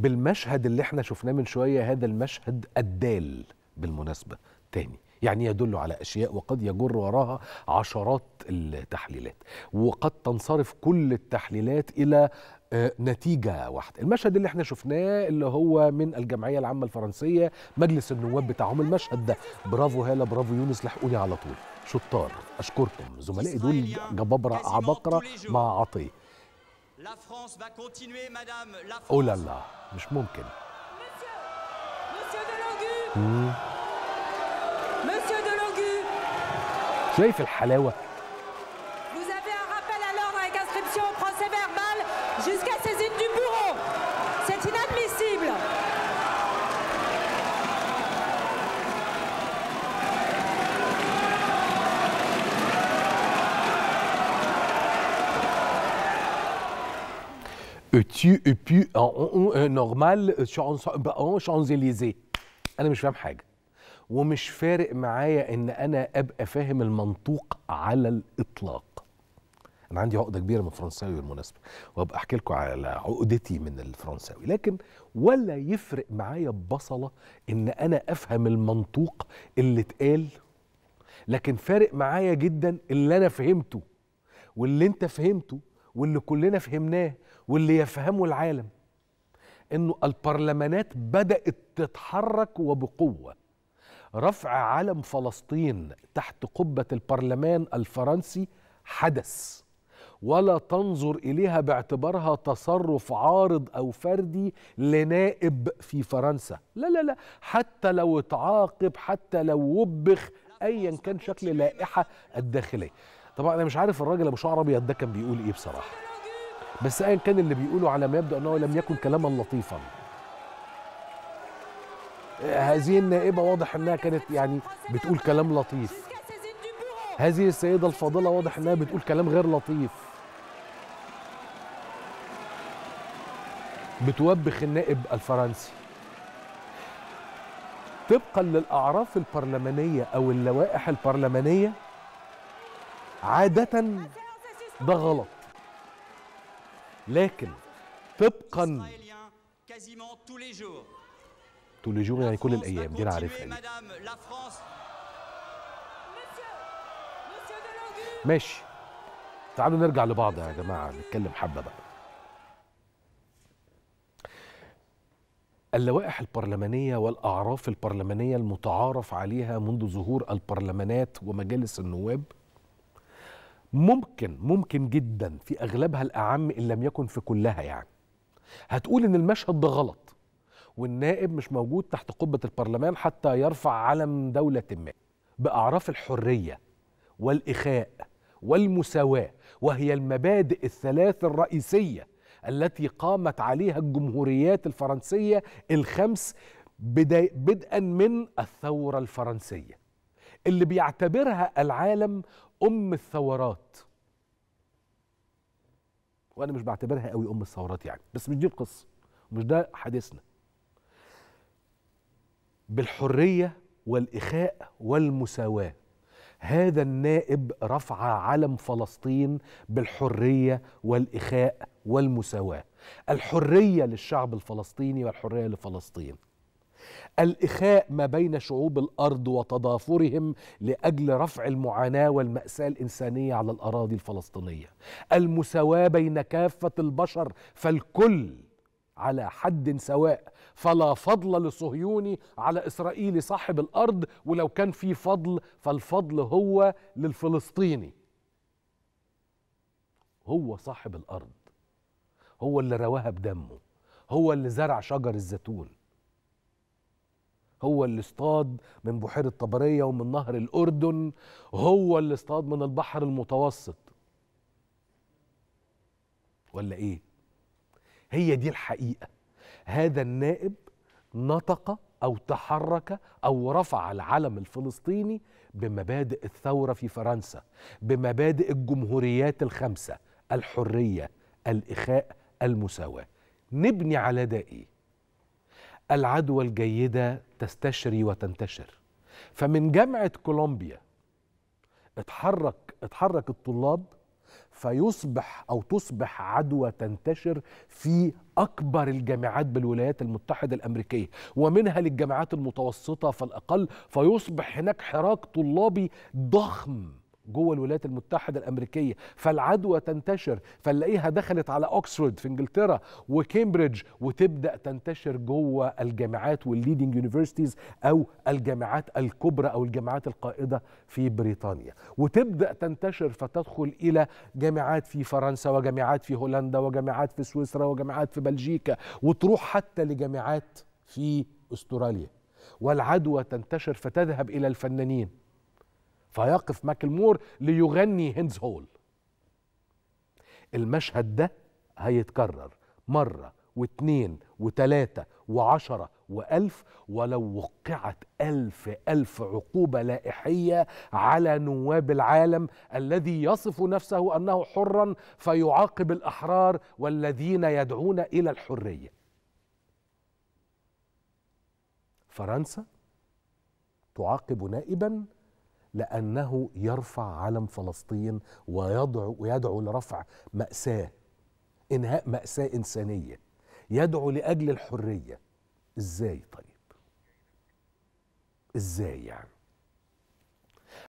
بالمشهد اللي احنا شفناه من شويه هذا المشهد الدال بالمناسبه تاني يعني يدل على اشياء وقد يجر وراها عشرات التحليلات وقد تنصرف كل التحليلات الى آه، نتيجة واحدة المشهد اللي احنا شفناه اللي هو من الجمعية العامة الفرنسية مجلس النواب بتاعهم المشهد ده برافو هالة برافو يونس لحقوني على طول شطار أشكركم زملائي دول جبابرة عبقرة مع عطية La France va continuer, madame. La France. Oh là là, مش ممكن. Monsieur, Monsieur de Longu. Monsieur de Longu. شايف الحلاوة؟ بوتي اي بي نورمال شانزليزيه انا مش فاهم حاجه ومش فارق معايا ان انا ابقى فاهم المنطوق على الاطلاق انا عندي عقده كبيره من الفرنساوي بالمناسبه وابقى احكي لكم على عقدتي من الفرنساوي لكن ولا يفرق معايا ببصله ان انا افهم المنطوق اللي اتقال لكن فارق معايا جدا اللي انا فهمته واللي انت فهمته واللي كلنا فهمناه واللي يفهمه العالم انه البرلمانات بدات تتحرك وبقوه رفع علم فلسطين تحت قبه البرلمان الفرنسي حدث ولا تنظر اليها باعتبارها تصرف عارض او فردي لنائب في فرنسا لا لا لا حتى لو اتعاقب حتى لو وبخ ايا كان شكل اللائحه الداخليه طبعا انا مش عارف الراجل ابو شعر ابيض ده كان بيقول ايه بصراحه بس ايا كان اللي بيقوله على ما يبدو انه لم يكن كلاما لطيفا هذه النائبه واضح انها كانت يعني بتقول كلام لطيف هذه السيده الفاضله واضح انها بتقول كلام غير لطيف بتوبخ النائب الفرنسي طبقا للاعراف البرلمانيه او اللوائح البرلمانيه عاده ده غلط لكن طبقا tous يوم يعني كل الايام دي انا عارفها ماشي تعالوا نرجع لبعض يا جماعه نتكلم حبه بقى اللوائح البرلمانية والأعراف البرلمانية المتعارف عليها منذ ظهور البرلمانات ومجالس النواب ممكن ممكن جدا في اغلبها الاعم ان لم يكن في كلها يعني هتقول ان المشهد ده غلط والنائب مش موجود تحت قبه البرلمان حتى يرفع علم دوله ما باعراف الحريه والاخاء والمساواه وهي المبادئ الثلاث الرئيسيه التي قامت عليها الجمهوريات الفرنسيه الخمس بدءا من الثوره الفرنسيه اللي بيعتبرها العالم ام الثورات وانا مش بعتبرها قوي ام الثورات يعني بس مش دي القصه مش ده حديثنا بالحريه والاخاء والمساواه هذا النائب رفع علم فلسطين بالحريه والاخاء والمساواه الحريه للشعب الفلسطيني والحريه لفلسطين الإخاء ما بين شعوب الأرض وتضافرهم لأجل رفع المعاناة والمأساة الإنسانية على الأراضي الفلسطينية المساواة بين كافة البشر فالكل على حد سواء فلا فضل لصهيوني على إسرائيلي صاحب الأرض ولو كان في فضل فالفضل هو للفلسطيني هو صاحب الأرض هو اللي رواها بدمه هو اللي زرع شجر الزيتون هو اللي اصطاد من بحيرة طبرية ومن نهر الأردن هو اللي اصطاد من البحر المتوسط ولا إيه؟ هي دي الحقيقة هذا النائب نطق أو تحرك أو رفع العلم الفلسطيني بمبادئ الثورة في فرنسا بمبادئ الجمهوريات الخمسة الحرية الإخاء المساواة نبني على ده إيه؟ العدوى الجيدة تستشري وتنتشر فمن جامعة كولومبيا اتحرك اتحرك الطلاب فيصبح او تصبح عدوى تنتشر في اكبر الجامعات بالولايات المتحده الامريكيه ومنها للجامعات المتوسطه فالاقل فيصبح هناك حراك طلابي ضخم جوه الولايات المتحده الامريكيه فالعدوى تنتشر فنلاقيها دخلت على اوكسفورد في انجلترا وكامبريدج وتبدا تنتشر جوه الجامعات والليدنج يونيفرسيتيز او الجامعات الكبرى او الجامعات القائده في بريطانيا وتبدا تنتشر فتدخل الى جامعات في فرنسا وجامعات في هولندا وجامعات في سويسرا وجامعات في بلجيكا وتروح حتى لجامعات في استراليا والعدوى تنتشر فتذهب الى الفنانين فيقف ماكلمور ليغني هينز هول المشهد ده هيتكرر مرة واثنين وتلاتة وعشرة وألف ولو وقعت ألف ألف عقوبة لائحية على نواب العالم الذي يصف نفسه أنه حرا فيعاقب الأحرار والذين يدعون إلى الحرية فرنسا تعاقب نائبا لأنه يرفع علم فلسطين ويدعو, ويدعو لرفع مأساة إنهاء مأساة إنسانية يدعو لأجل الحرية إزاي طيب إزاي يعني